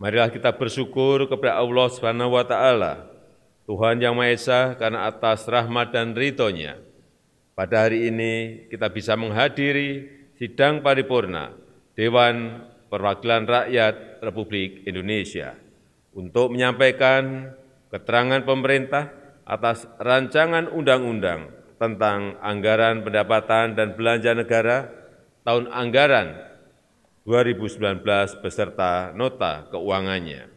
Marilah kita bersyukur kepada Allah Subhanahu wa taala, Tuhan Yang Maha Esa karena atas rahmat dan ridhonya. Pada hari ini kita bisa menghadiri sidang paripurna Dewan Perwakilan Rakyat Republik Indonesia untuk menyampaikan keterangan pemerintah atas rancangan undang-undang tentang anggaran pendapatan dan belanja negara tahun anggaran 2019 beserta nota keuangannya.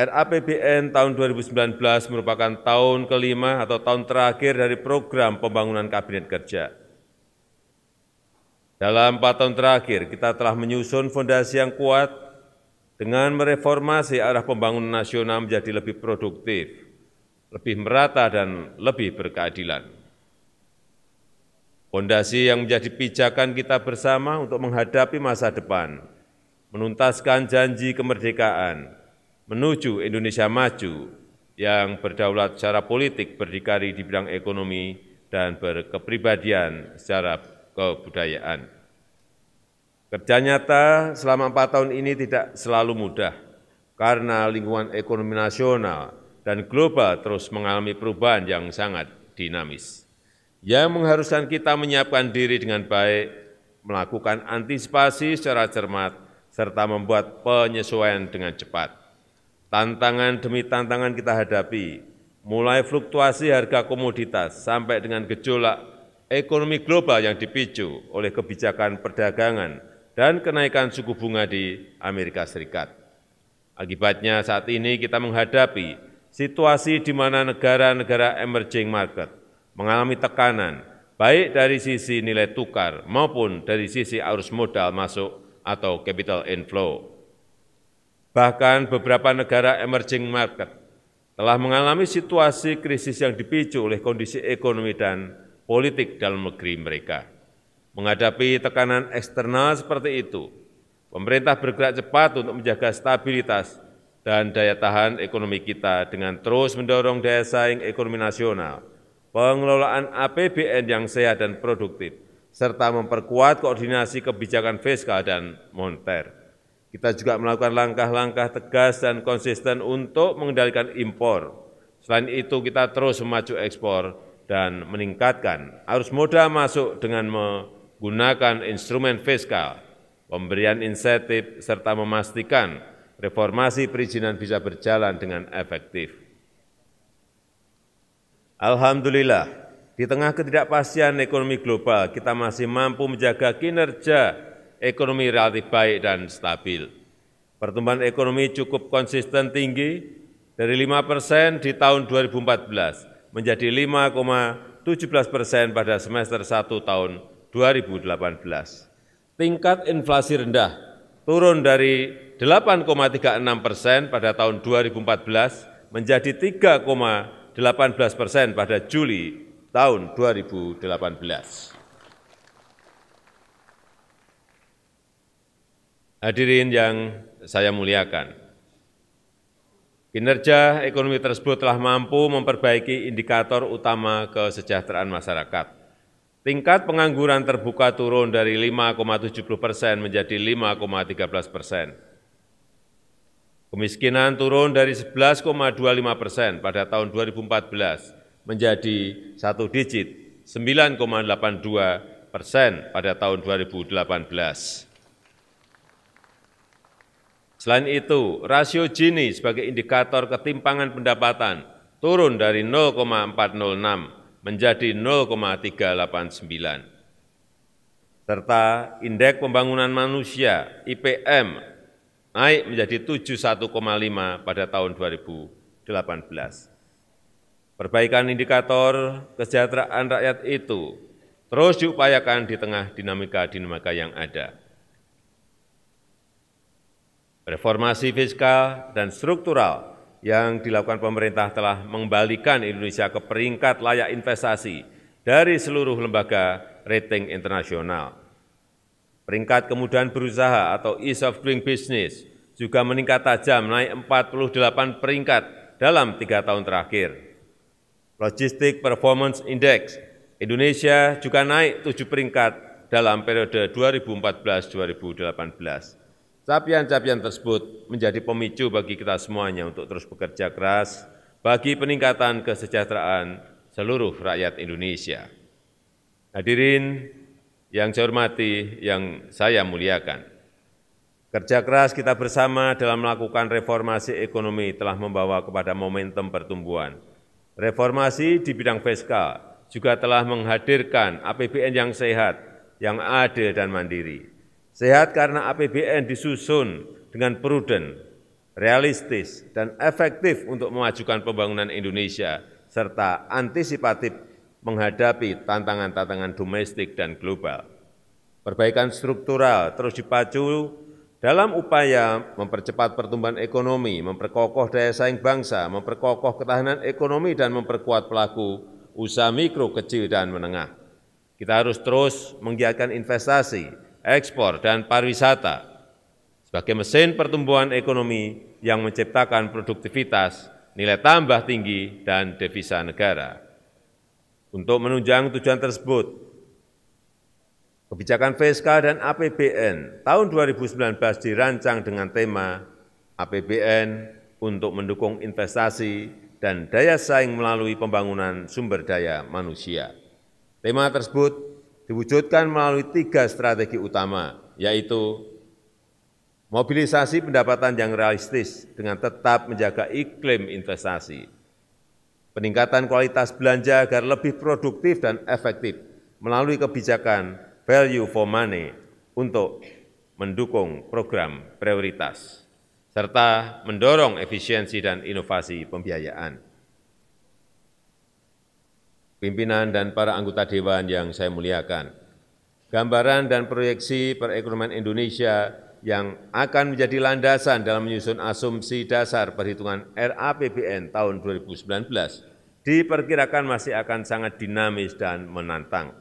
RAPBN tahun 2019 merupakan tahun kelima atau tahun terakhir dari program pembangunan Kabinet Kerja. Dalam empat tahun terakhir, kita telah menyusun fondasi yang kuat dengan mereformasi arah pembangunan nasional menjadi lebih produktif, lebih merata, dan lebih berkeadilan. Fondasi yang menjadi pijakan kita bersama untuk menghadapi masa depan, menuntaskan janji kemerdekaan, menuju Indonesia maju yang berdaulat secara politik, berdikari di bidang ekonomi, dan berkepribadian secara kebudayaan. Kerja nyata selama empat tahun ini tidak selalu mudah, karena lingkungan ekonomi nasional dan global terus mengalami perubahan yang sangat dinamis yang mengharuskan kita menyiapkan diri dengan baik, melakukan antisipasi secara cermat, serta membuat penyesuaian dengan cepat. Tantangan demi tantangan kita hadapi, mulai fluktuasi harga komoditas sampai dengan gejolak ekonomi global yang dipicu oleh kebijakan perdagangan dan kenaikan suku bunga di Amerika Serikat. Akibatnya saat ini kita menghadapi situasi di mana negara-negara emerging market mengalami tekanan, baik dari sisi nilai tukar maupun dari sisi arus modal masuk atau capital inflow. Bahkan beberapa negara emerging market telah mengalami situasi krisis yang dipicu oleh kondisi ekonomi dan politik dalam negeri mereka. Menghadapi tekanan eksternal seperti itu, pemerintah bergerak cepat untuk menjaga stabilitas dan daya tahan ekonomi kita dengan terus mendorong daya saing ekonomi nasional – pengelolaan APBN yang sehat dan produktif, serta memperkuat koordinasi kebijakan fiskal dan moneter. Kita juga melakukan langkah-langkah tegas dan konsisten untuk mengendalikan impor. Selain itu, kita terus memacu ekspor dan meningkatkan arus modal masuk dengan menggunakan instrumen fiskal, pemberian insentif, serta memastikan reformasi perizinan bisa berjalan dengan efektif. Alhamdulillah, di tengah ketidakpastian ekonomi global, kita masih mampu menjaga kinerja ekonomi relatif baik dan stabil. Pertumbuhan ekonomi cukup konsisten tinggi dari 5 persen di tahun 2014 menjadi 5,17 persen pada semester 1 tahun 2018. Tingkat inflasi rendah turun dari 8,36 persen pada tahun 2014 menjadi 3, 18 persen pada Juli tahun 2018. Hadirin yang saya muliakan, kinerja ekonomi tersebut telah mampu memperbaiki indikator utama kesejahteraan masyarakat. Tingkat pengangguran terbuka turun dari 5,70 persen menjadi 5,13 persen Kemiskinan turun dari 11,25 persen pada tahun 2014 menjadi satu digit 9,82 persen pada tahun 2018. Selain itu, rasio Gini sebagai indikator ketimpangan pendapatan turun dari 0,406 menjadi 0,389 serta Indeks Pembangunan Manusia IPM naik menjadi 71,5 pada tahun 2018. Perbaikan indikator kesejahteraan rakyat itu terus diupayakan di tengah dinamika-dinamika yang ada. Reformasi fiskal dan struktural yang dilakukan pemerintah telah mengembalikan Indonesia ke peringkat layak investasi dari seluruh lembaga rating internasional. Peringkat kemudahan berusaha atau ease of doing business juga meningkat tajam naik 48 peringkat dalam tiga tahun terakhir. Logistik Performance Index Indonesia juga naik tujuh peringkat dalam periode 2014-2018. Capaian-capaian tersebut menjadi pemicu bagi kita semuanya untuk terus bekerja keras bagi peningkatan kesejahteraan seluruh rakyat Indonesia. Hadirin yang saya hormati, yang saya muliakan. Kerja keras kita bersama dalam melakukan reformasi ekonomi telah membawa kepada momentum pertumbuhan. Reformasi di bidang fiskal juga telah menghadirkan APBN yang sehat, yang adil dan mandiri. Sehat karena APBN disusun dengan prudent, realistis, dan efektif untuk memajukan pembangunan Indonesia, serta antisipatif menghadapi tantangan-tantangan domestik dan global. Perbaikan struktural terus dipacu dalam upaya mempercepat pertumbuhan ekonomi, memperkokoh daya saing bangsa, memperkokoh ketahanan ekonomi, dan memperkuat pelaku usaha mikro, kecil, dan menengah. Kita harus terus menggiatkan investasi, ekspor, dan pariwisata sebagai mesin pertumbuhan ekonomi yang menciptakan produktivitas, nilai tambah tinggi, dan devisa negara. Untuk menunjang tujuan tersebut, kebijakan fiskal dan APBN tahun 2019 dirancang dengan tema APBN untuk mendukung investasi dan daya saing melalui pembangunan sumber daya manusia. Tema tersebut diwujudkan melalui tiga strategi utama, yaitu mobilisasi pendapatan yang realistis dengan tetap menjaga iklim investasi, peningkatan kualitas belanja agar lebih produktif dan efektif melalui kebijakan value for money untuk mendukung program prioritas, serta mendorong efisiensi dan inovasi pembiayaan. Pimpinan dan para anggota Dewan yang saya muliakan, gambaran dan proyeksi perekonomian Indonesia yang akan menjadi landasan dalam menyusun asumsi dasar perhitungan RAPBN tahun 2019 diperkirakan masih akan sangat dinamis dan menantang.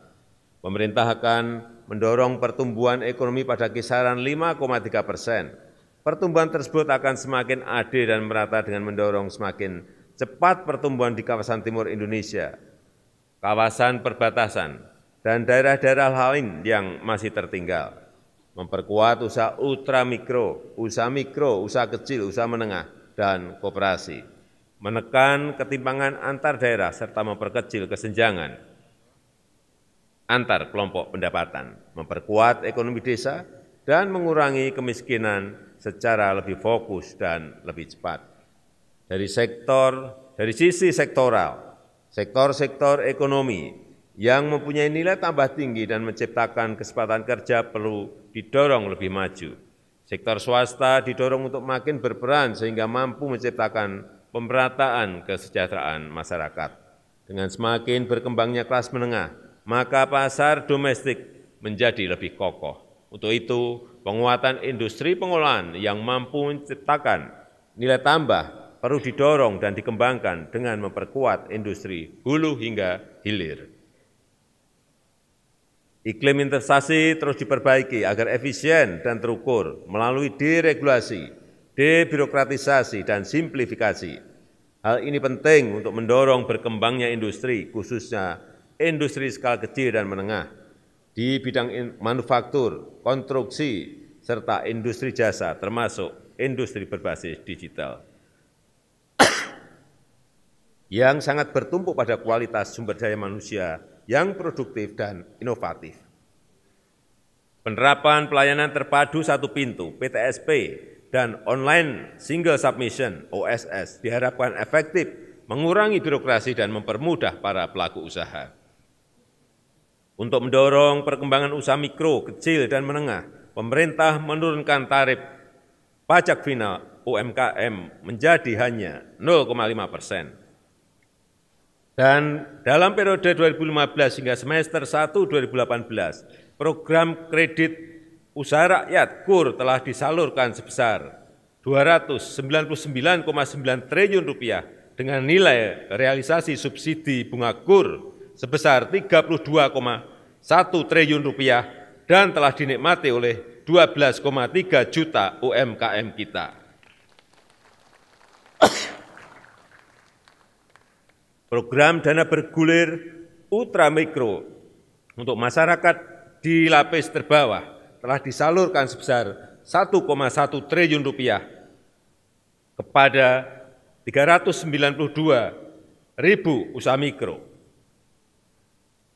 Pemerintah akan mendorong pertumbuhan ekonomi pada kisaran 5,3 persen. Pertumbuhan tersebut akan semakin adil dan merata dengan mendorong semakin cepat pertumbuhan di kawasan timur Indonesia, kawasan perbatasan, dan daerah-daerah lain yang masih tertinggal memperkuat usaha ultra mikro usaha mikro, usaha kecil, usaha menengah, dan kooperasi, menekan ketimpangan antar daerah serta memperkecil kesenjangan antar kelompok pendapatan, memperkuat ekonomi desa, dan mengurangi kemiskinan secara lebih fokus dan lebih cepat. Dari sektor, dari sisi sektoral, sektor-sektor ekonomi, yang mempunyai nilai tambah tinggi dan menciptakan kesempatan kerja perlu didorong lebih maju. Sektor swasta didorong untuk makin berperan sehingga mampu menciptakan pemerataan kesejahteraan masyarakat. Dengan semakin berkembangnya kelas menengah, maka pasar domestik menjadi lebih kokoh. Untuk itu, penguatan industri pengolahan yang mampu menciptakan nilai tambah perlu didorong dan dikembangkan dengan memperkuat industri hulu hingga hilir. Iklim investasi terus diperbaiki agar efisien dan terukur melalui deregulasi, debirokratisasi, dan simplifikasi. Hal ini penting untuk mendorong berkembangnya industri, khususnya industri skala kecil dan menengah, di bidang manufaktur, konstruksi, serta industri jasa, termasuk industri berbasis digital. yang sangat bertumpu pada kualitas sumber daya manusia yang produktif dan inovatif. Penerapan pelayanan terpadu satu pintu (PTSP) dan online single submission (OSS) diharapkan efektif mengurangi birokrasi dan mempermudah para pelaku usaha. Untuk mendorong perkembangan usaha mikro, kecil, dan menengah, pemerintah menurunkan tarif pajak final UMKM menjadi hanya 0,5 persen. Dan dalam periode 2015 hingga semester 1 2018, program kredit usaha rakyat KUR telah disalurkan sebesar 299,9 triliun rupiah dengan nilai realisasi subsidi bunga KUR sebesar 32,1 triliun rupiah dan telah dinikmati oleh 12,3 juta UMKM kita. Program dana bergulir ultramikro untuk masyarakat di lapis terbawah telah disalurkan sebesar 1,1 triliun rupiah kepada 392 ribu usaha mikro.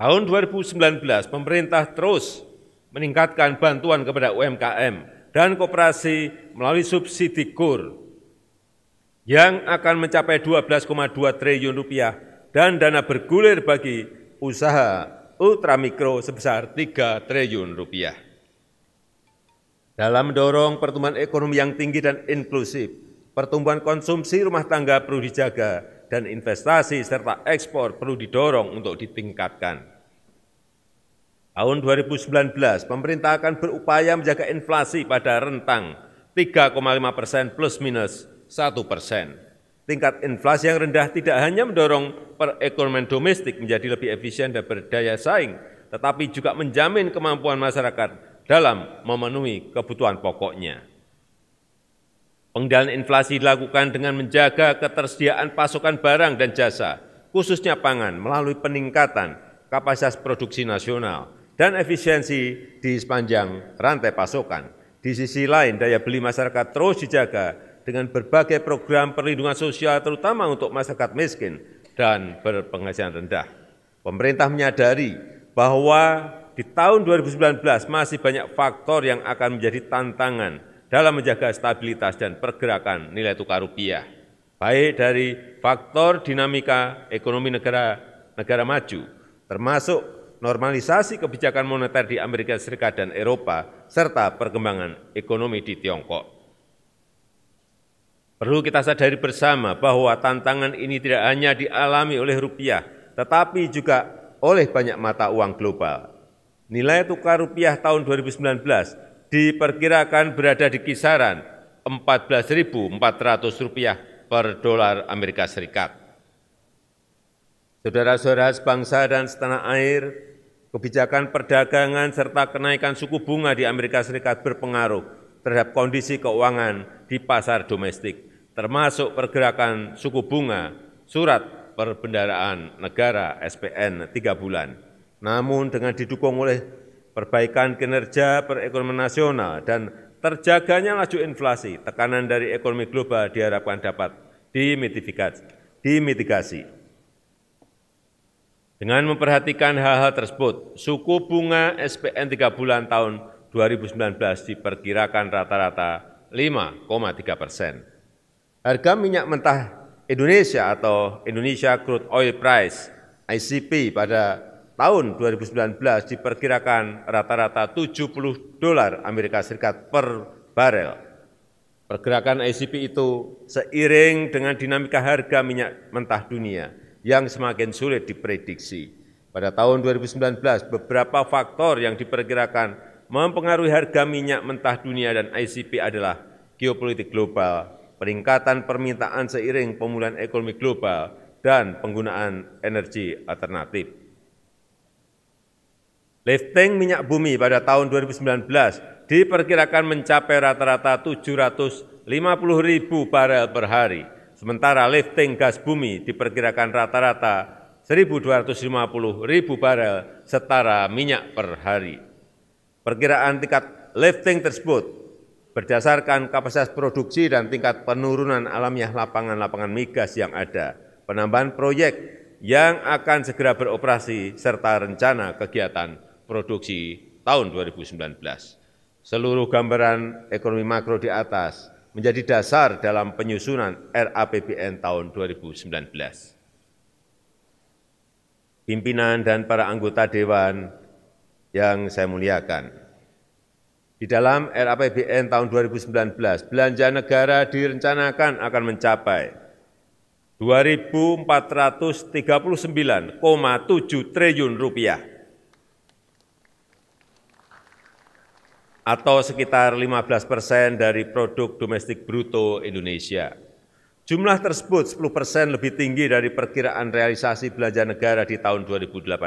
Tahun 2019, pemerintah terus meningkatkan bantuan kepada UMKM dan kooperasi melalui subsidi KUR yang akan mencapai 12,2 triliun rupiah dan dana bergulir bagi usaha ultramikro sebesar 3 triliun rupiah. Dalam mendorong pertumbuhan ekonomi yang tinggi dan inklusif, pertumbuhan konsumsi rumah tangga perlu dijaga dan investasi serta ekspor perlu didorong untuk ditingkatkan. Tahun 2019, pemerintah akan berupaya menjaga inflasi pada rentang 3,5 persen plus minus satu persen. Tingkat inflasi yang rendah tidak hanya mendorong perekonomian domestik menjadi lebih efisien dan berdaya saing, tetapi juga menjamin kemampuan masyarakat dalam memenuhi kebutuhan pokoknya. Pengendalian inflasi dilakukan dengan menjaga ketersediaan pasokan barang dan jasa, khususnya pangan, melalui peningkatan kapasitas produksi nasional dan efisiensi di sepanjang rantai pasokan. Di sisi lain, daya beli masyarakat terus dijaga dengan berbagai program perlindungan sosial terutama untuk masyarakat miskin dan berpenghasilan rendah. Pemerintah menyadari bahwa di tahun 2019 masih banyak faktor yang akan menjadi tantangan dalam menjaga stabilitas dan pergerakan nilai tukar rupiah, baik dari faktor dinamika ekonomi negara negara maju, termasuk normalisasi kebijakan moneter di Amerika Serikat dan Eropa, serta perkembangan ekonomi di Tiongkok. Perlu kita sadari bersama bahwa tantangan ini tidak hanya dialami oleh rupiah, tetapi juga oleh banyak mata uang global. Nilai tukar rupiah tahun 2019 diperkirakan berada di kisaran 14.400 rupiah per dolar Amerika Serikat. Saudara-saudara sebangsa dan setanah air, kebijakan perdagangan serta kenaikan suku bunga di Amerika Serikat berpengaruh terhadap kondisi keuangan di pasar domestik, termasuk pergerakan suku bunga, surat perbendaraan negara SPN tiga bulan. Namun dengan didukung oleh perbaikan kinerja perekonomian nasional dan terjaganya laju inflasi, tekanan dari ekonomi global diharapkan dapat dimitigasi. Dengan memperhatikan hal-hal tersebut, suku bunga SPN tiga bulan tahun 2019 diperkirakan rata-rata 5,3 persen. Harga minyak mentah Indonesia atau Indonesia Crude Oil Price ICP pada tahun 2019 diperkirakan rata-rata 70 dolar Amerika Serikat per barel. Pergerakan ICP itu seiring dengan dinamika harga minyak mentah dunia yang semakin sulit diprediksi. Pada tahun 2019, beberapa faktor yang diperkirakan mempengaruhi harga minyak mentah dunia dan ICP adalah geopolitik global, peningkatan permintaan seiring pemulihan ekonomi global, dan penggunaan energi alternatif. Lifting minyak bumi pada tahun 2019 diperkirakan mencapai rata-rata 750 ribu barel per hari, sementara lifting gas bumi diperkirakan rata-rata 1.250 ribu barel setara minyak per hari. Perkiraan tingkat lifting tersebut berdasarkan kapasitas produksi dan tingkat penurunan alamiah lapangan-lapangan migas yang ada, penambahan proyek yang akan segera beroperasi serta rencana kegiatan produksi tahun 2019. Seluruh gambaran ekonomi makro di atas menjadi dasar dalam penyusunan RAPBN tahun 2019. Pimpinan dan para anggota Dewan yang saya muliakan. Di dalam RAPBN tahun 2019, belanja negara direncanakan akan mencapai 2.439,7 triliun rupiah atau sekitar 15 persen dari produk domestik bruto Indonesia. Jumlah tersebut 10 persen lebih tinggi dari perkiraan realisasi belanja negara di tahun 2018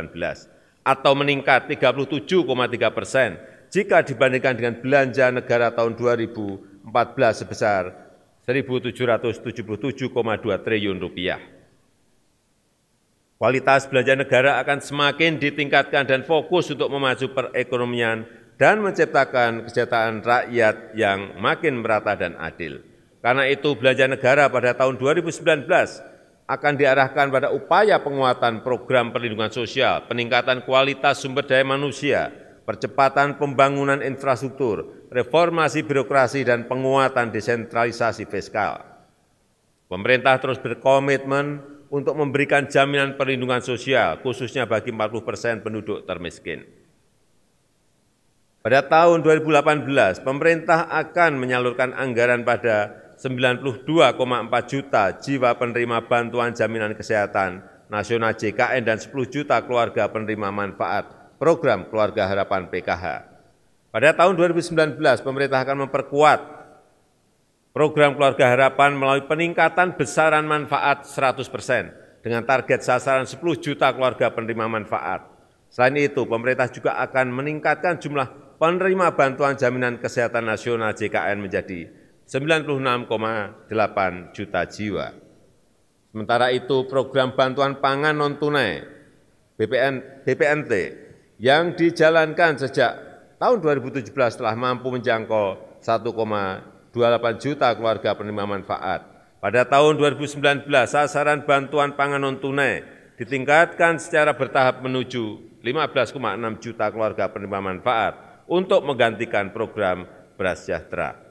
atau meningkat 37,3 persen jika dibandingkan dengan belanja negara tahun 2014 sebesar 1.777,2 triliun rupiah. Kualitas belanja negara akan semakin ditingkatkan dan fokus untuk memacu perekonomian dan menciptakan kesejahteraan rakyat yang makin merata dan adil. Karena itu belanja negara pada tahun 2019 akan diarahkan pada upaya penguatan program perlindungan sosial, peningkatan kualitas sumber daya manusia, percepatan pembangunan infrastruktur, reformasi birokrasi, dan penguatan desentralisasi fiskal. Pemerintah terus berkomitmen untuk memberikan jaminan perlindungan sosial, khususnya bagi 40 persen penduduk termiskin. Pada tahun 2018, pemerintah akan menyalurkan anggaran pada 92,4 juta jiwa penerima bantuan jaminan kesehatan nasional JKN dan 10 juta keluarga penerima manfaat program Keluarga Harapan PKH. Pada tahun 2019, pemerintah akan memperkuat program Keluarga Harapan melalui peningkatan besaran manfaat 100 persen dengan target sasaran 10 juta keluarga penerima manfaat. Selain itu, pemerintah juga akan meningkatkan jumlah penerima bantuan jaminan kesehatan nasional JKN menjadi 96,8 juta jiwa. Sementara itu program bantuan pangan non-tunai BPN, BPNT yang dijalankan sejak tahun 2017 telah mampu menjangkau 1,28 juta keluarga penerima manfaat. Pada tahun 2019, sasaran bantuan pangan non-tunai ditingkatkan secara bertahap menuju 15,6 juta keluarga penerima manfaat untuk menggantikan program beras sejahtera.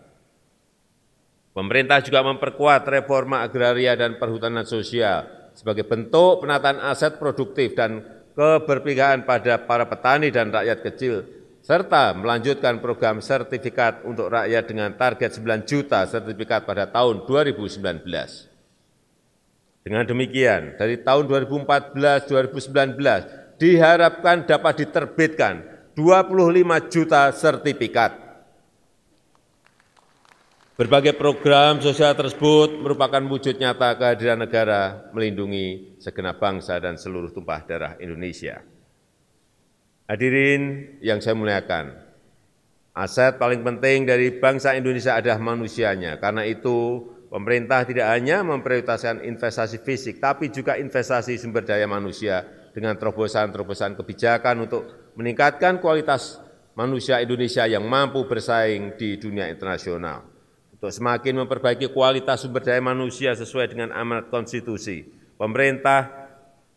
Pemerintah juga memperkuat reforma agraria dan perhutanan sosial sebagai bentuk penataan aset produktif dan keberpihakan pada para petani dan rakyat kecil, serta melanjutkan program sertifikat untuk rakyat dengan target 9 juta sertifikat pada tahun 2019. Dengan demikian, dari tahun 2014-2019 diharapkan dapat diterbitkan 25 juta sertifikat Berbagai program sosial tersebut merupakan wujud nyata kehadiran negara melindungi segenap bangsa dan seluruh tumpah darah Indonesia. Hadirin yang saya muliakan, aset paling penting dari bangsa Indonesia adalah manusianya. Karena itu, pemerintah tidak hanya memprioritaskan investasi fisik, tapi juga investasi sumber daya manusia dengan terobosan-terobosan kebijakan untuk meningkatkan kualitas manusia Indonesia yang mampu bersaing di dunia internasional untuk semakin memperbaiki kualitas sumber daya manusia sesuai dengan amanat konstitusi. Pemerintah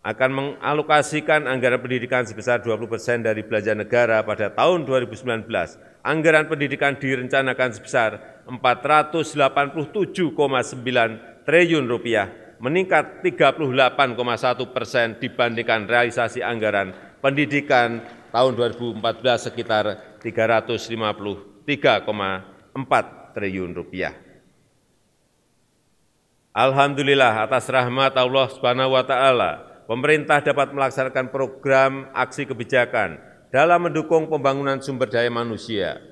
akan mengalokasikan anggaran pendidikan sebesar 20 persen dari belanja negara pada tahun 2019. Anggaran pendidikan direncanakan sebesar 487,9 triliun rupiah, meningkat 38,1 persen dibandingkan realisasi anggaran pendidikan tahun 2014 sekitar 353,4 triliun rupiah. Alhamdulillah atas rahmat Allah Subhanahu wa taala, pemerintah dapat melaksanakan program aksi kebijakan dalam mendukung pembangunan sumber daya manusia.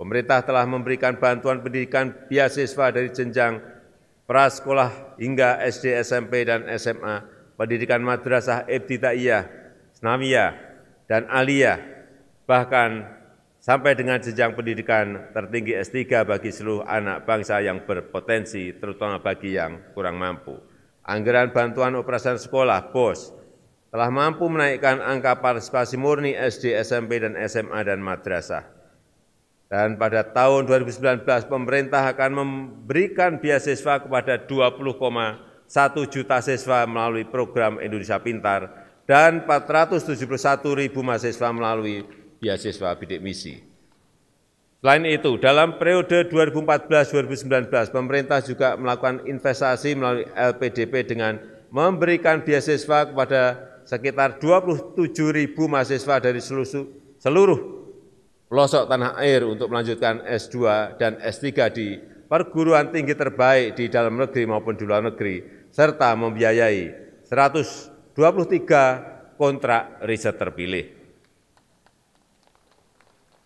Pemerintah telah memberikan bantuan pendidikan beasiswa dari jenjang prasekolah hingga SD, SMP, dan SMA, pendidikan madrasah ibtidaiyah, senamiyah, dan aliyah, bahkan sampai dengan jenjang pendidikan tertinggi S3 bagi seluruh anak bangsa yang berpotensi, terutama bagi yang kurang mampu. Anggaran bantuan operasional sekolah, BOS, telah mampu menaikkan angka partisipasi murni SD, SMP, dan SMA dan madrasah. Dan pada tahun 2019, pemerintah akan memberikan beasiswa kepada 20,1 juta siswa melalui program Indonesia Pintar dan 471 ribu mahasiswa melalui beasiswa bidik misi. Selain itu, dalam periode 2014-2019, pemerintah juga melakukan investasi melalui LPDP dengan memberikan beasiswa kepada sekitar 27 ribu mahasiswa dari seluruh, seluruh pelosok tanah air untuk melanjutkan S2 dan S3 di perguruan tinggi terbaik di dalam negeri maupun di luar negeri, serta membiayai 123 kontrak riset terpilih.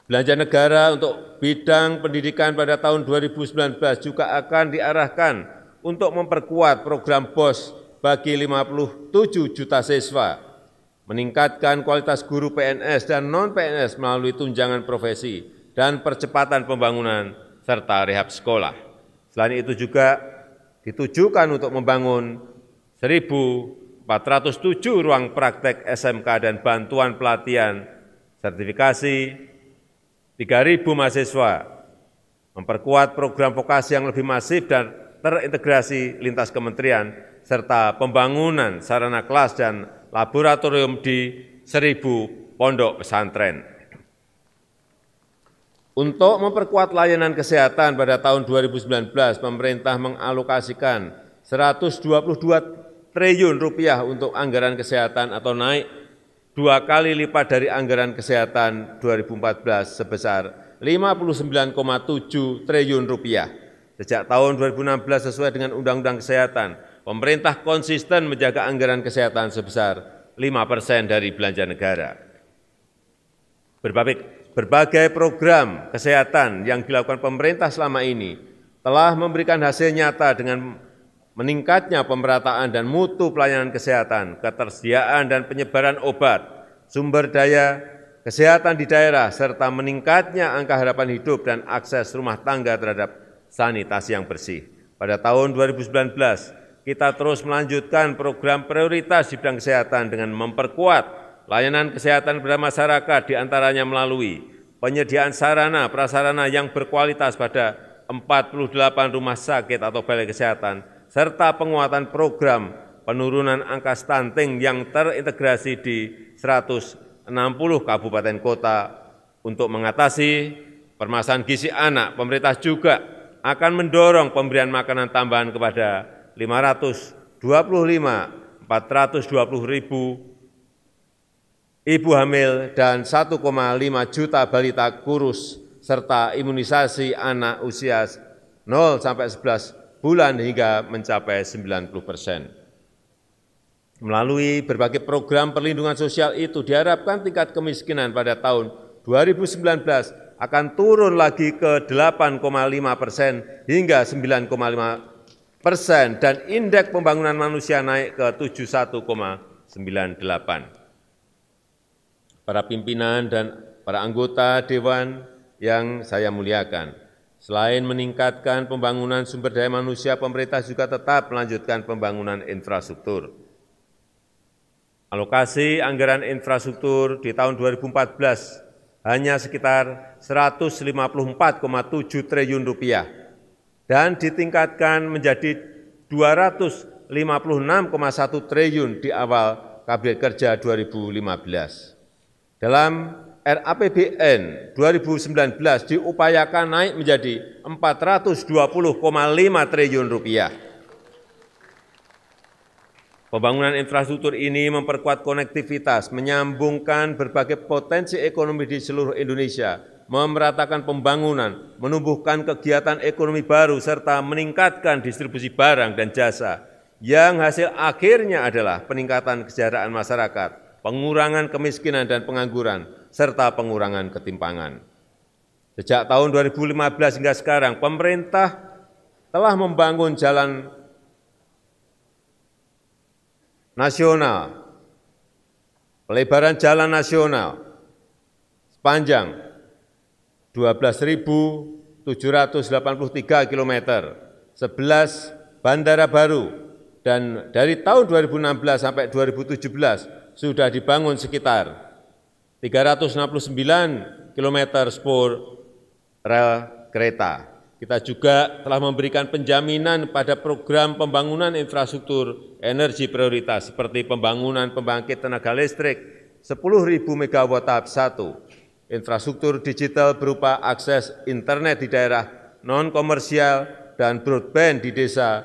Belanja negara untuk bidang pendidikan pada tahun 2019 juga akan diarahkan untuk memperkuat program BOS bagi 57 juta siswa, meningkatkan kualitas guru PNS dan non-PNS melalui tunjangan profesi dan percepatan pembangunan serta rehab sekolah. Selain itu juga ditujukan untuk membangun 1.407 ruang praktek SMK dan bantuan pelatihan, sertifikasi, 3.000 mahasiswa memperkuat program vokasi yang lebih masif dan terintegrasi lintas kementerian, serta pembangunan sarana kelas dan laboratorium di 1.000 pondok pesantren. Untuk memperkuat layanan kesehatan pada tahun 2019, pemerintah mengalokasikan 122 triliun rupiah untuk anggaran kesehatan atau naik dua kali lipat dari anggaran kesehatan 2014 sebesar 59,7 triliun rupiah. Sejak tahun 2016 sesuai dengan Undang-Undang Kesehatan, pemerintah konsisten menjaga anggaran kesehatan sebesar 5 persen dari belanja negara. Berbagai, berbagai program kesehatan yang dilakukan pemerintah selama ini telah memberikan hasil nyata dengan meningkatnya pemerataan dan mutu pelayanan kesehatan, ketersediaan dan penyebaran obat, sumber daya kesehatan di daerah, serta meningkatnya angka harapan hidup dan akses rumah tangga terhadap sanitasi yang bersih. Pada tahun 2019, kita terus melanjutkan program prioritas di bidang kesehatan dengan memperkuat layanan kesehatan kepada masyarakat diantaranya melalui penyediaan sarana prasarana yang berkualitas pada 48 rumah sakit atau balai kesehatan, serta penguatan program penurunan angka stunting yang terintegrasi di 160 kabupaten kota untuk mengatasi permasalahan gizi anak, pemerintah juga akan mendorong pemberian makanan tambahan kepada 525 420 ribu ibu hamil dan 1,5 juta balita kurus serta imunisasi anak usia 0 sampai 11 bulan hingga mencapai 90 persen. Melalui berbagai program perlindungan sosial itu diharapkan tingkat kemiskinan pada tahun 2019 akan turun lagi ke 8,5 persen hingga 9,5 persen dan indeks pembangunan manusia naik ke 71,98. Para pimpinan dan para anggota Dewan yang saya muliakan, Selain meningkatkan pembangunan sumber daya manusia, pemerintah juga tetap melanjutkan pembangunan infrastruktur. Alokasi anggaran infrastruktur di tahun 2014 hanya sekitar 154,7 triliun rupiah dan ditingkatkan menjadi 256,1 triliun di awal Kabinet Kerja 2015. Dalam RAPBN 2019 diupayakan naik menjadi 420,5 triliun rupiah. Pembangunan infrastruktur ini memperkuat konektivitas, menyambungkan berbagai potensi ekonomi di seluruh Indonesia, memeratakan pembangunan, menumbuhkan kegiatan ekonomi baru, serta meningkatkan distribusi barang dan jasa, yang hasil akhirnya adalah peningkatan kesejahteraan masyarakat, pengurangan kemiskinan dan pengangguran, serta pengurangan ketimpangan. Sejak tahun 2015 hingga sekarang, pemerintah telah membangun jalan nasional, pelebaran jalan nasional sepanjang 12.783 km, 11 bandara baru, dan dari tahun 2016 sampai 2017 sudah dibangun sekitar 369 km spur rel kereta. Kita juga telah memberikan penjaminan pada program pembangunan infrastruktur energi prioritas seperti pembangunan pembangkit tenaga listrik 10.000 MW tahap 1, infrastruktur digital berupa akses internet di daerah non-komersial dan broadband di desa,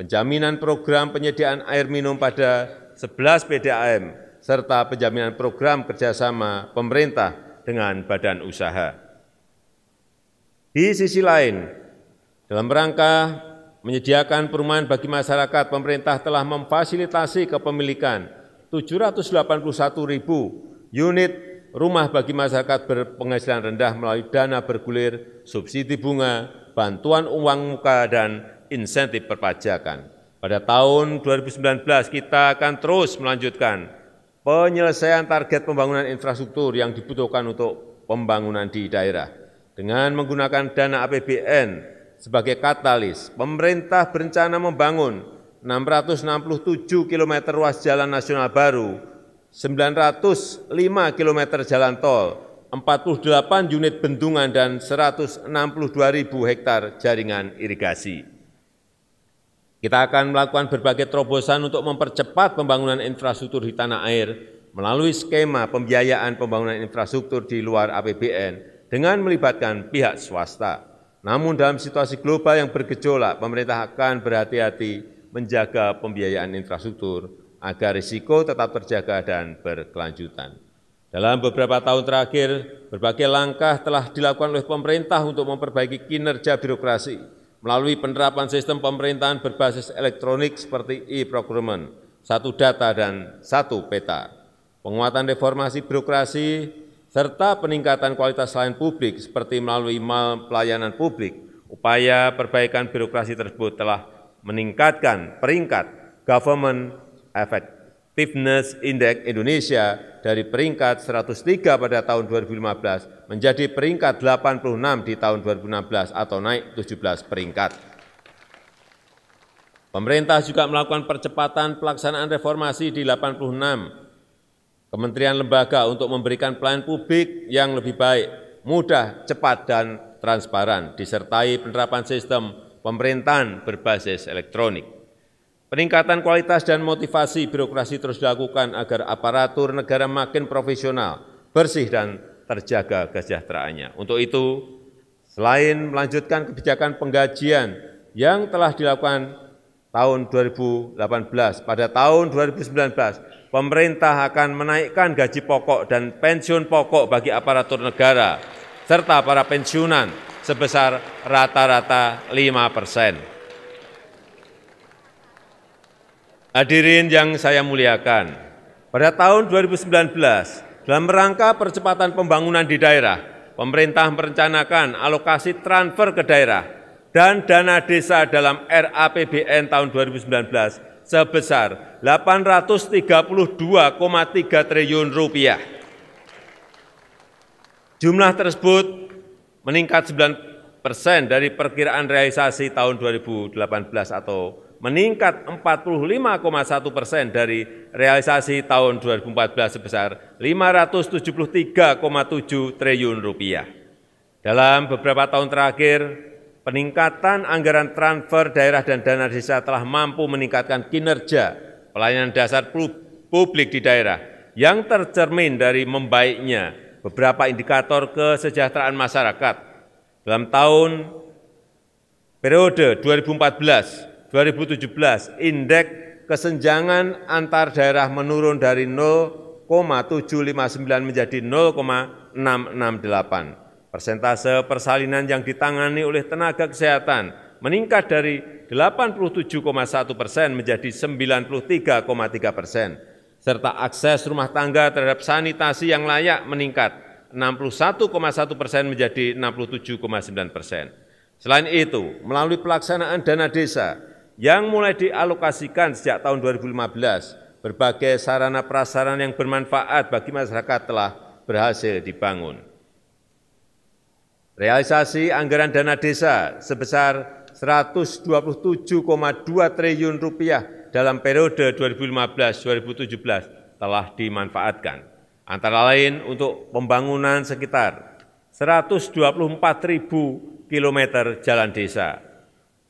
penjaminan program penyediaan air minum pada 11 PDAM, serta penjaminan program kerjasama pemerintah dengan badan usaha. Di sisi lain, dalam rangka menyediakan perumahan bagi masyarakat, pemerintah telah memfasilitasi kepemilikan 781 ribu unit rumah bagi masyarakat berpenghasilan rendah melalui dana bergulir, subsidi bunga, bantuan uang muka, dan insentif perpajakan. Pada tahun 2019 kita akan terus melanjutkan penyelesaian target pembangunan infrastruktur yang dibutuhkan untuk pembangunan di daerah. Dengan menggunakan dana APBN sebagai katalis, pemerintah berencana membangun 667 km ruas jalan nasional baru, 905 km jalan tol, 48 unit bendungan dan 162.000 ribu hektar jaringan irigasi. Kita akan melakukan berbagai terobosan untuk mempercepat pembangunan infrastruktur di tanah air melalui skema pembiayaan pembangunan infrastruktur di luar APBN dengan melibatkan pihak swasta. Namun dalam situasi global yang bergejolak, pemerintah akan berhati-hati menjaga pembiayaan infrastruktur agar risiko tetap terjaga dan berkelanjutan. Dalam beberapa tahun terakhir, berbagai langkah telah dilakukan oleh pemerintah untuk memperbaiki kinerja birokrasi, melalui penerapan sistem pemerintahan berbasis elektronik seperti e-procurement, satu data dan satu peta, penguatan reformasi birokrasi, serta peningkatan kualitas layanan publik seperti melalui pelayanan publik. Upaya perbaikan birokrasi tersebut telah meningkatkan peringkat Government Effectiveness Index Indonesia dari peringkat 103 pada tahun 2015 menjadi peringkat 86 di tahun 2016 atau naik 17 peringkat. Pemerintah juga melakukan percepatan pelaksanaan reformasi di 86 kementerian lembaga untuk memberikan pelayanan publik yang lebih baik, mudah, cepat, dan transparan, disertai penerapan sistem pemerintahan berbasis elektronik. Peningkatan kualitas dan motivasi birokrasi terus dilakukan agar aparatur negara makin profesional, bersih, dan terjaga kesejahteraannya. Untuk itu, selain melanjutkan kebijakan penggajian yang telah dilakukan tahun 2018, pada tahun 2019, pemerintah akan menaikkan gaji pokok dan pensiun pokok bagi aparatur negara serta para pensiunan sebesar rata-rata 5 persen. Hadirin yang saya muliakan, pada tahun 2019, dalam rangka percepatan pembangunan di daerah, pemerintah merencanakan alokasi transfer ke daerah dan dana desa dalam RAPBN tahun 2019 sebesar 832,3 triliun rupiah. Jumlah tersebut meningkat 9 persen dari perkiraan realisasi tahun 2018 atau meningkat 45,1 persen dari realisasi tahun 2014 sebesar 573,7 triliun rupiah. Dalam beberapa tahun terakhir, peningkatan anggaran transfer daerah dan dana desa telah mampu meningkatkan kinerja pelayanan dasar publik di daerah yang tercermin dari membaiknya beberapa indikator kesejahteraan masyarakat. Dalam tahun periode 2014 2017 indeks kesenjangan antar daerah menurun dari 0,759 menjadi 0,668. Persentase persalinan yang ditangani oleh tenaga kesehatan meningkat dari 87,1 persen menjadi 93,3 persen, serta akses rumah tangga terhadap sanitasi yang layak meningkat 61,1 persen menjadi 67,9 persen. Selain itu, melalui pelaksanaan dana desa, yang mulai dialokasikan sejak tahun 2015, berbagai sarana prasarana yang bermanfaat bagi masyarakat telah berhasil dibangun. Realisasi anggaran dana desa sebesar 127,2 triliun rupiah dalam periode 2015-2017 telah dimanfaatkan. Antara lain untuk pembangunan sekitar 124 ribu kilometer jalan desa,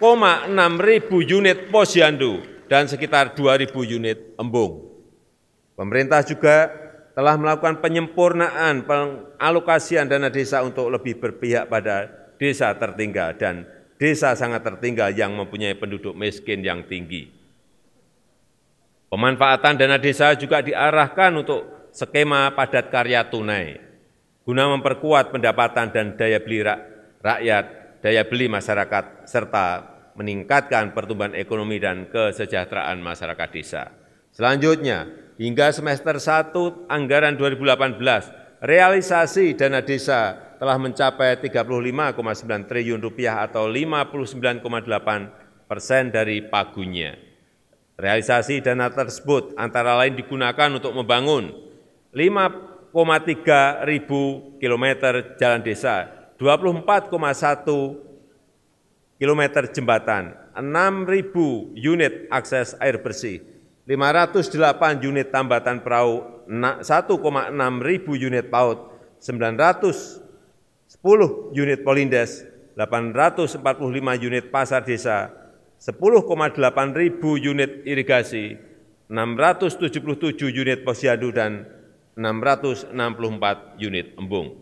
ribu unit posyandu dan sekitar 2.000 unit embung. Pemerintah juga telah melakukan penyempurnaan pengalokasian dana desa untuk lebih berpihak pada desa tertinggal dan desa sangat tertinggal yang mempunyai penduduk miskin yang tinggi. Pemanfaatan dana desa juga diarahkan untuk skema padat karya tunai, guna memperkuat pendapatan dan daya beli rakyat daya beli masyarakat serta meningkatkan pertumbuhan ekonomi dan kesejahteraan masyarakat desa. Selanjutnya, hingga semester 1 anggaran 2018, realisasi dana desa telah mencapai 35,9 triliun rupiah atau 59,8 persen dari pagunya. Realisasi dana tersebut antara lain digunakan untuk membangun 5,3 ribu kilometer jalan desa 24,1 km jembatan, 6.000 unit akses air bersih, 508 unit tambatan perahu, 1,6 ribu unit PAUD, 910 unit polindes, 845 unit pasar desa, 10,8 ribu unit irigasi, 677 unit posyandu, dan 664 unit embung.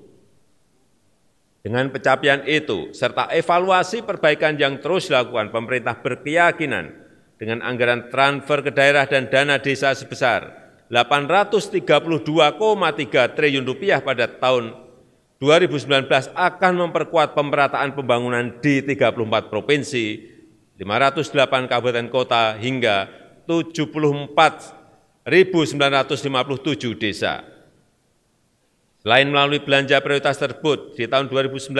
Dengan pencapaian itu, serta evaluasi perbaikan yang terus dilakukan, pemerintah berkeyakinan dengan anggaran transfer ke daerah dan dana desa sebesar 832,3 triliun rupiah pada tahun 2019 akan memperkuat pemerataan pembangunan di 34 provinsi, 508 kabupaten kota hingga 74.957 desa. Selain melalui belanja prioritas tersebut, di tahun 2019,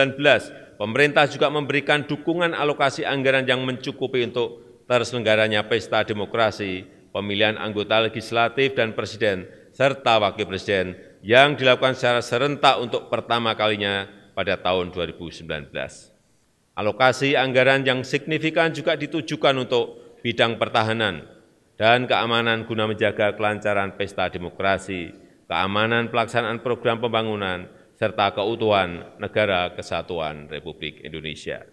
pemerintah juga memberikan dukungan alokasi anggaran yang mencukupi untuk terselenggaranya pesta demokrasi, pemilihan anggota legislatif dan presiden, serta wakil presiden yang dilakukan secara serentak untuk pertama kalinya pada tahun 2019. Alokasi anggaran yang signifikan juga ditujukan untuk bidang pertahanan dan keamanan guna menjaga kelancaran pesta demokrasi, keamanan pelaksanaan program pembangunan, serta keutuhan negara kesatuan Republik Indonesia.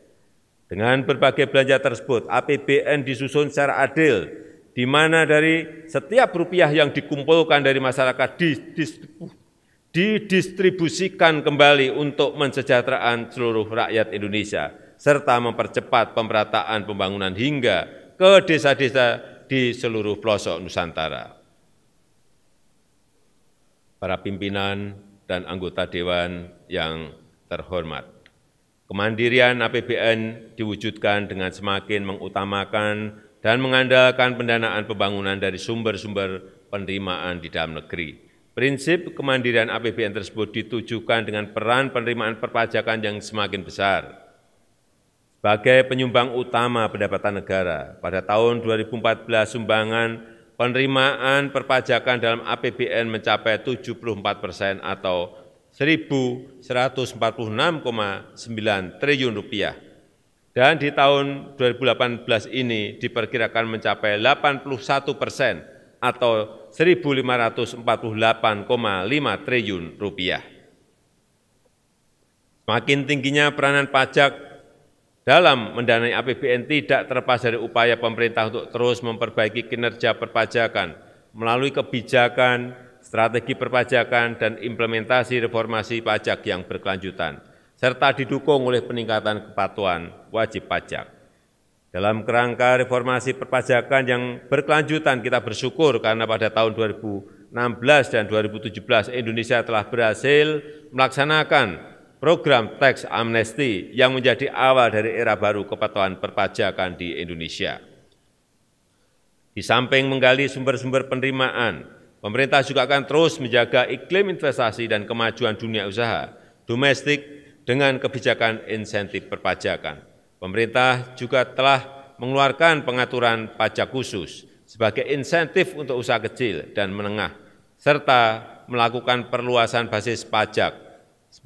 Dengan berbagai belanja tersebut, APBN disusun secara adil, di mana dari setiap rupiah yang dikumpulkan dari masyarakat didistribusikan kembali untuk mensejahteraan seluruh rakyat Indonesia, serta mempercepat pemerataan pembangunan hingga ke desa-desa di seluruh pelosok Nusantara para pimpinan dan anggota dewan yang terhormat. Kemandirian APBN diwujudkan dengan semakin mengutamakan dan mengandalkan pendanaan pembangunan dari sumber-sumber penerimaan di dalam negeri. Prinsip kemandirian APBN tersebut ditujukan dengan peran penerimaan perpajakan yang semakin besar. Sebagai penyumbang utama pendapatan negara, pada tahun 2014 sumbangan penerimaan perpajakan dalam APBN mencapai 74 persen atau 1.146,9 triliun rupiah. Dan di tahun 2018 ini diperkirakan mencapai 81 persen atau 1.548,5 triliun rupiah. Makin tingginya peranan pajak dalam mendanai APBN tidak terlepas dari upaya pemerintah untuk terus memperbaiki kinerja perpajakan melalui kebijakan, strategi perpajakan, dan implementasi reformasi pajak yang berkelanjutan, serta didukung oleh peningkatan kepatuhan wajib pajak. Dalam kerangka reformasi perpajakan yang berkelanjutan, kita bersyukur karena pada tahun 2016 dan 2017 Indonesia telah berhasil melaksanakan program teks amnesti yang menjadi awal dari era baru kepatuhan perpajakan di Indonesia. Di samping menggali sumber-sumber penerimaan, pemerintah juga akan terus menjaga iklim investasi dan kemajuan dunia usaha domestik dengan kebijakan insentif perpajakan. Pemerintah juga telah mengeluarkan pengaturan pajak khusus sebagai insentif untuk usaha kecil dan menengah, serta melakukan perluasan basis pajak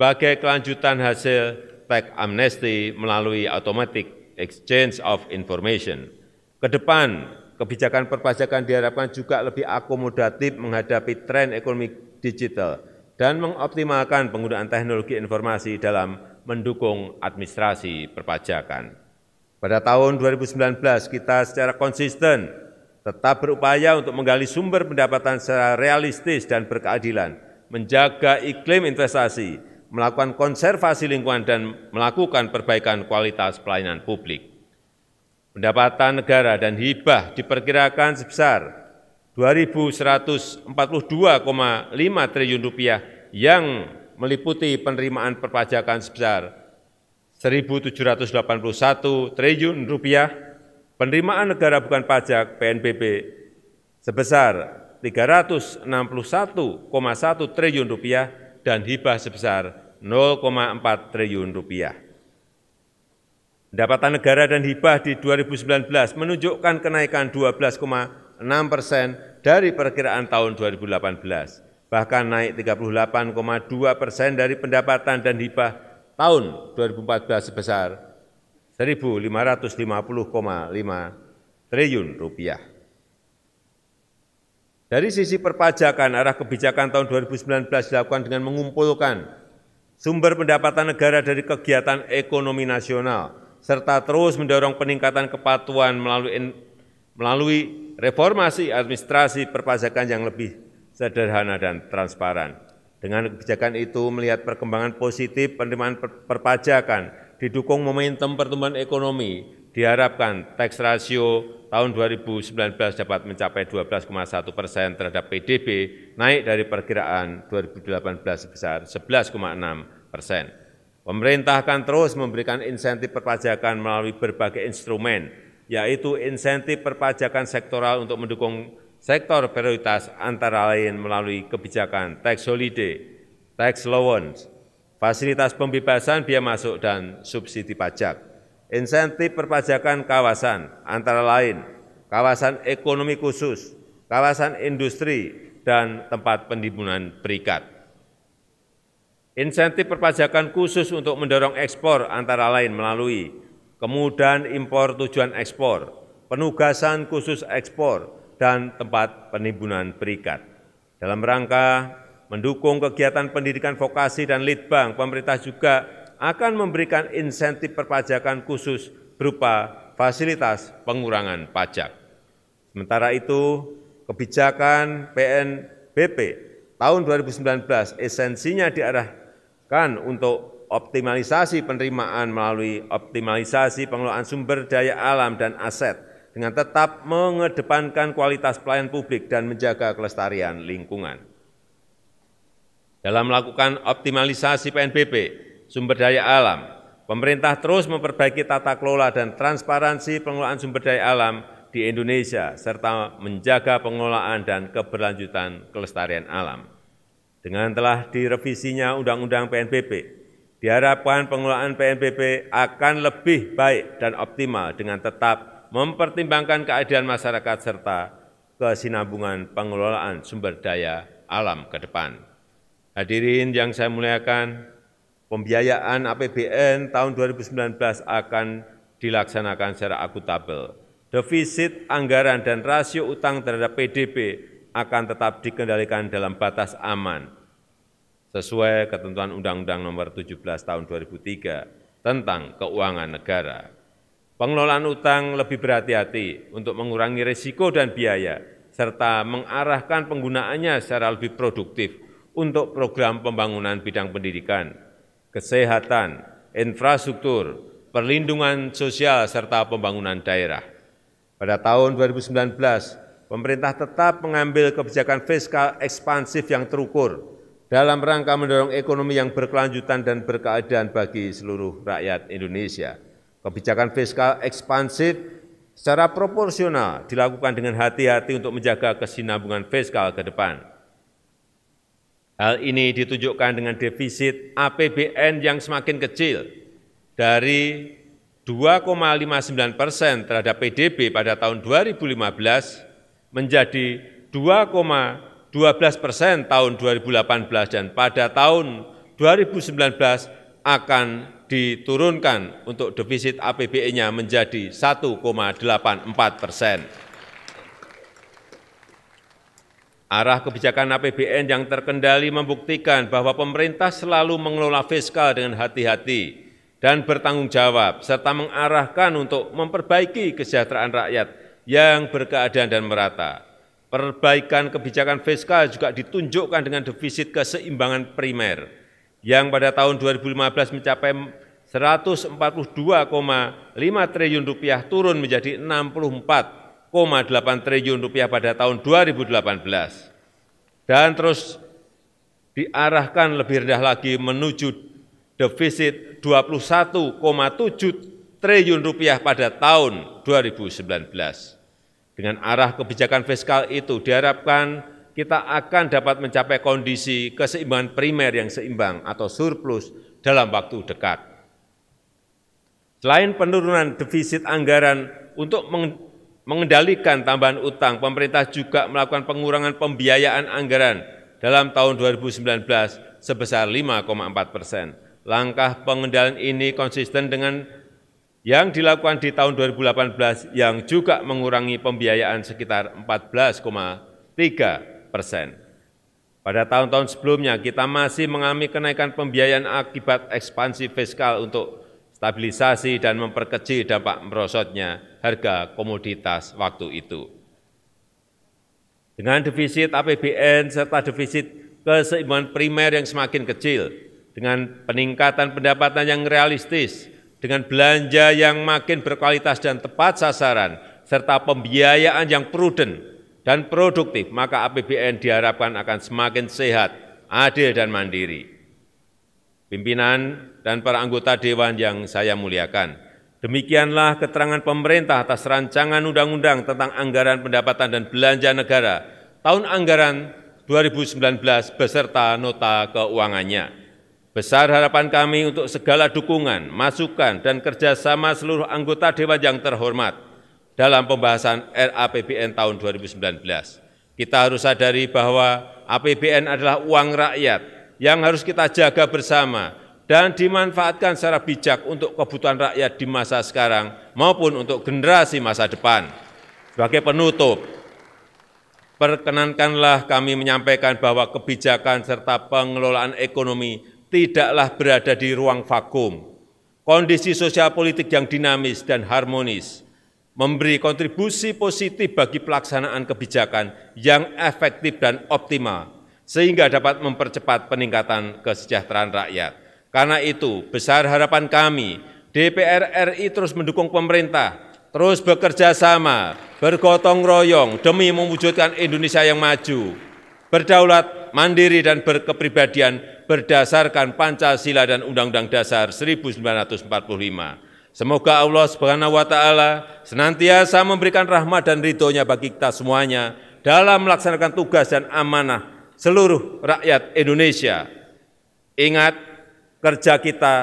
sebagai kelanjutan hasil tax amnesty melalui automatic exchange of information. Kedepan, kebijakan perpajakan diharapkan juga lebih akomodatif menghadapi tren ekonomi digital dan mengoptimalkan penggunaan teknologi informasi dalam mendukung administrasi perpajakan. Pada tahun 2019, kita secara konsisten tetap berupaya untuk menggali sumber pendapatan secara realistis dan berkeadilan, menjaga iklim investasi, melakukan konservasi lingkungan dan melakukan perbaikan kualitas pelayanan publik. Pendapatan negara dan hibah diperkirakan sebesar 2.142,5 triliun rupiah yang meliputi penerimaan perpajakan sebesar 1.781 triliun rupiah, penerimaan negara bukan pajak PNBP sebesar 361,1 triliun rupiah, dan hibah sebesar 0,4 triliun rupiah. Pendapatan negara dan hibah di 2019 menunjukkan kenaikan 12,6 persen dari perkiraan tahun 2018, bahkan naik 38,2 persen dari pendapatan dan hibah tahun 2014 sebesar 1.550,5 triliun rupiah. Dari sisi perpajakan, arah kebijakan tahun 2019 dilakukan dengan mengumpulkan sumber pendapatan negara dari kegiatan ekonomi nasional, serta terus mendorong peningkatan kepatuhan melalui, melalui reformasi administrasi perpajakan yang lebih sederhana dan transparan. Dengan kebijakan itu melihat perkembangan positif penerimaan perpajakan, didukung momentum pertumbuhan ekonomi, diharapkan tax ratio tahun 2019 dapat mencapai 12,1 persen terhadap PDB, naik dari perkiraan 2018 sebesar 11,6 persen. Pemerintah akan terus memberikan insentif perpajakan melalui berbagai instrumen, yaitu insentif perpajakan sektoral untuk mendukung sektor prioritas antara lain melalui kebijakan tax holiday, tax loans, fasilitas pembebasan biaya masuk, dan subsidi pajak. Insentif perpajakan kawasan antara lain kawasan ekonomi khusus, kawasan industri, dan tempat penimbunan berikat. Insentif perpajakan khusus untuk mendorong ekspor antara lain melalui kemudahan impor tujuan ekspor, penugasan khusus ekspor, dan tempat penimbunan berikat. Dalam rangka mendukung kegiatan pendidikan vokasi dan litbang, pemerintah juga akan memberikan insentif perpajakan khusus berupa fasilitas pengurangan pajak. Sementara itu, kebijakan PNBP tahun 2019 esensinya diarahkan untuk optimalisasi penerimaan melalui optimalisasi pengelolaan sumber daya alam dan aset dengan tetap mengedepankan kualitas pelayan publik dan menjaga kelestarian lingkungan. Dalam melakukan optimalisasi PNBP, sumber daya alam. Pemerintah terus memperbaiki tata kelola dan transparansi pengelolaan sumber daya alam di Indonesia, serta menjaga pengelolaan dan keberlanjutan kelestarian alam. Dengan telah direvisinya Undang-Undang PNBP, diharapkan pengelolaan PNBP akan lebih baik dan optimal dengan tetap mempertimbangkan keadaan masyarakat serta kesinambungan pengelolaan sumber daya alam ke depan. Hadirin yang saya muliakan, pembiayaan APBN tahun 2019 akan dilaksanakan secara akuntabel. Defisit anggaran dan rasio utang terhadap PDB akan tetap dikendalikan dalam batas aman sesuai ketentuan Undang-Undang Nomor 17 Tahun 2003 tentang Keuangan Negara. Pengelolaan utang lebih berhati-hati untuk mengurangi risiko dan biaya serta mengarahkan penggunaannya secara lebih produktif untuk program pembangunan bidang pendidikan, kesehatan, infrastruktur, perlindungan sosial, serta pembangunan daerah. Pada tahun 2019, pemerintah tetap mengambil kebijakan fiskal ekspansif yang terukur dalam rangka mendorong ekonomi yang berkelanjutan dan berkeadaan bagi seluruh rakyat Indonesia. Kebijakan fiskal ekspansif secara proporsional dilakukan dengan hati-hati untuk menjaga kesinambungan fiskal ke depan Hal ini ditunjukkan dengan defisit APBN yang semakin kecil dari 2,59 persen terhadap PDB pada tahun 2015 menjadi 2,12 persen tahun 2018 dan pada tahun 2019 akan diturunkan untuk defisit APBN-nya menjadi 1,84 persen. Arah kebijakan APBN yang terkendali membuktikan bahwa pemerintah selalu mengelola fiskal dengan hati-hati dan bertanggung jawab, serta mengarahkan untuk memperbaiki kesejahteraan rakyat yang berkeadaan dan merata. Perbaikan kebijakan fiskal juga ditunjukkan dengan defisit keseimbangan primer yang pada tahun 2015 mencapai 142,5 triliun rupiah turun menjadi 64 triliun rupiah pada tahun 2018 dan terus diarahkan lebih rendah lagi menuju defisit 21,7 triliun rupiah pada tahun 2019. Dengan arah kebijakan fiskal itu diharapkan kita akan dapat mencapai kondisi keseimbangan primer yang seimbang atau surplus dalam waktu dekat. Selain penurunan defisit anggaran untuk Mengendalikan tambahan utang, pemerintah juga melakukan pengurangan pembiayaan anggaran dalam tahun 2019 sebesar 5,4 persen. Langkah pengendalian ini konsisten dengan yang dilakukan di tahun 2018 yang juga mengurangi pembiayaan sekitar 14,3 persen. Pada tahun-tahun sebelumnya, kita masih mengalami kenaikan pembiayaan akibat ekspansi fiskal untuk stabilisasi dan memperkecil dampak merosotnya harga komoditas waktu itu. Dengan defisit APBN serta defisit keseimbangan primer yang semakin kecil, dengan peningkatan pendapatan yang realistis, dengan belanja yang makin berkualitas dan tepat sasaran, serta pembiayaan yang prudent dan produktif, maka APBN diharapkan akan semakin sehat, adil, dan mandiri. Pimpinan dan para anggota Dewan yang saya muliakan, Demikianlah keterangan pemerintah atas rancangan undang-undang tentang anggaran pendapatan dan belanja negara tahun anggaran 2019 beserta nota keuangannya. Besar harapan kami untuk segala dukungan, masukan, dan kerjasama seluruh anggota Dewan yang terhormat dalam pembahasan RAPBN tahun 2019. Kita harus sadari bahwa APBN adalah uang rakyat yang harus kita jaga bersama dan dimanfaatkan secara bijak untuk kebutuhan rakyat di masa sekarang maupun untuk generasi masa depan. Sebagai penutup, perkenankanlah kami menyampaikan bahwa kebijakan serta pengelolaan ekonomi tidaklah berada di ruang vakum. Kondisi sosial politik yang dinamis dan harmonis memberi kontribusi positif bagi pelaksanaan kebijakan yang efektif dan optimal, sehingga dapat mempercepat peningkatan kesejahteraan rakyat. Karena itu, besar harapan kami, DPR RI terus mendukung pemerintah, terus bekerja sama, bergotong royong demi mewujudkan Indonesia yang maju, berdaulat, mandiri, dan berkepribadian berdasarkan Pancasila dan Undang-Undang Dasar 1945. Semoga Allah Subhanahu wa taala senantiasa memberikan rahmat dan ridhonya bagi kita semuanya dalam melaksanakan tugas dan amanah seluruh rakyat Indonesia. Ingat kerja kita,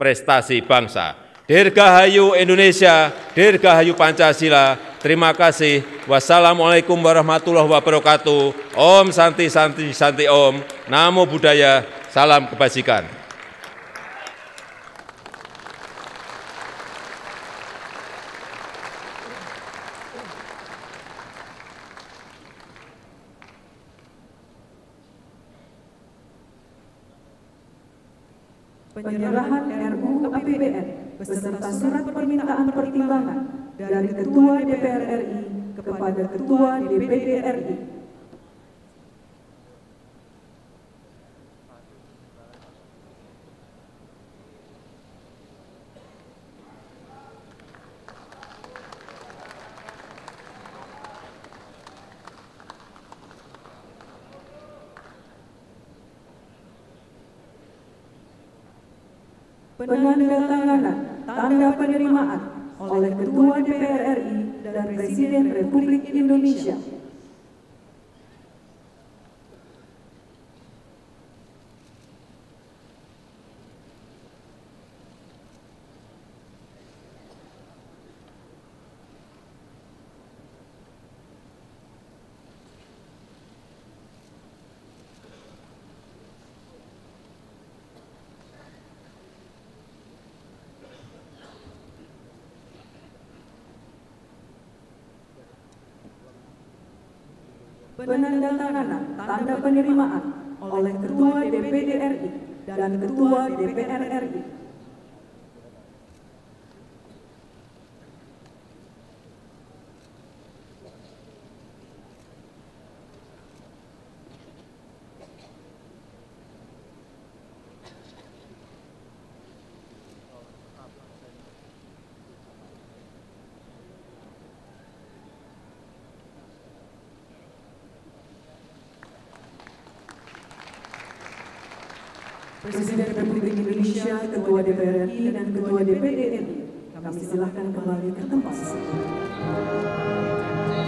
prestasi bangsa. Dirgahayu Indonesia, Dirgahayu Pancasila. Terima kasih. Wassalamualaikum warahmatullahi wabarakatuh. Om Santi Santi Santi Om. Namo Buddhaya. Salam kebajikan. penyerahan RUU APBN beserta surat permintaan pertimbangan dari Ketua DPR RI kepada Ketua DPD RI penandatanganan tanda penerimaan oleh Ketua DPR RI dan Presiden Republik Indonesia penandatanganan tanda penerimaan oleh Ketua DPD RI dan Ketua DPR RI Presiden Republik Indonesia, Ketua DPR RI, dan Ketua DPD RI. Kami silahkan kembali ke tempat.